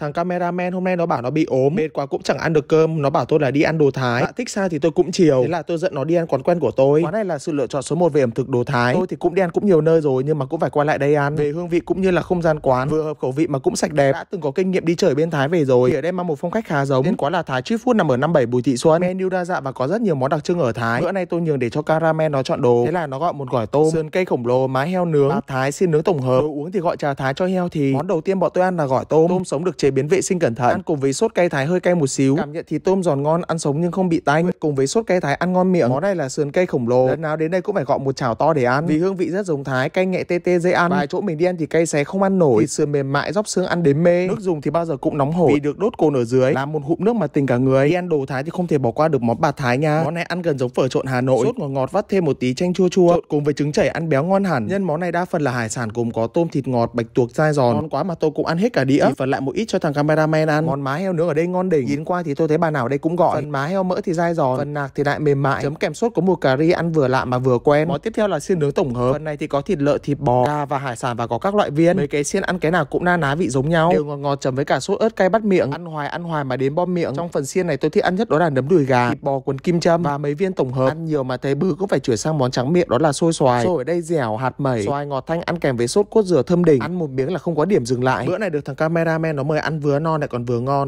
Thằng cameraman hôm nay nó bảo nó bị ốm Mệt quá cũng chẳng ăn được cơm Nó bảo tôi là đi ăn đồ Thái Bạn thích sao thì tôi cũng chiều Thế là tôi dẫn nó đi ăn quán quen của tôi Quán này là sự lựa chọn số 1 về ẩm thực đồ Thái Tôi thì cũng đi ăn cũng nhiều nơi rồi Nhưng mà cũng phải quay lại đây ăn Về hương vị cũng như là không gian quán Vừa hợp khẩu vị mà cũng sạch đẹp Đã từng có kinh nghiệm đi chơi bên Thái về rồi Thì ở đây mang một phong cách khá giống Nên quán là Thái Street Food nằm ở 57 Bùi Thị Xuân Menu đa dạng và có rất nhiều món đặc trưng ở Thái Bữa nay tôi nhường để cho cameraman nó chọn đồ Thế là nó gọi một gỏi tôm Sườn cây khổng lồ mái heo nướng Thái xin nướng tổng hợp Đồ uống thì gọi trà Thái cho heo thì Món đầu tiên bọn tôi ăn là gỏi tôm Tôm sống được chế chế biến vệ sinh cẩn thận. Ăn cùng với sốt cay thái hơi cay một xíu. Cảm nhận thì tôm giòn ngon, ăn sống nhưng không bị tanh. Cùng với sốt cay thái ăn ngon miệng. Món này là sườn cay khổng lồ. Lần nào đến đây cũng phải gọi một chảo to để ăn. Vì hương vị rất giống thái, cay nhẹ tê tê dễ ăn. Vài chỗ mình đi ăn thì cay xé không ăn nổi. Thịt sườn mềm mại róc xương ăn đến mê. Nước dùng thì bao giờ cũng nóng hổi. Vì được đốt cồn ở dưới, làm một hụm nước mà tình cả người. Đi ăn đồ thái thì không thể bỏ qua được món bà thái nha. Món này ăn gần giống phở trộn Hà Nội. Sốt ngọt ngọt vắt thêm một tí chanh chua chua. Trộn cùng với trứng chảy ăn béo ngon hẳn. Nhân món này đa phần là hải sản gồm có tôm thịt ngọt, bạch tuộc dai giòn. Ngon quá mà tôi cũng ăn hết cả đĩa. Chỉ phần lại một ít cho cho thằng cameraman ăn món má heo nướng ở đây ngon đỉnh nhìn qua thì tôi thấy bà nào đây cũng gọi phần má heo mỡ thì dai giòn phần nạc thì lại mềm mại chấm kèm sốt có mùi cà ri ăn vừa lạ mà vừa quen món tiếp theo là xiên nướng tổng hợp phần này thì có thịt lợn thịt bò gà và hải sản và có các loại viên mấy cái xiên ăn cái nào cũng na ná vị giống nhau đều ngọt ngọt chấm với cả sốt ớt cay bắt miệng ăn hoài ăn hoài mà đến bom miệng trong phần xiên này tôi thích ăn nhất đó là nấm đùi gà thịt bò cuốn kim châm và mấy viên tổng hợp ăn nhiều mà thấy bư cũng phải chuyển sang món trắng miệng đó là xôi xoài xôi ở đây dẻo hạt mẩy xoài ngọt thanh ăn kèm với sốt cốt dừa thơm đỉnh ăn một miếng là không có điểm dừng lại bữa này được thằng cameraman nó mời ăn vừa no lại còn vừa ngon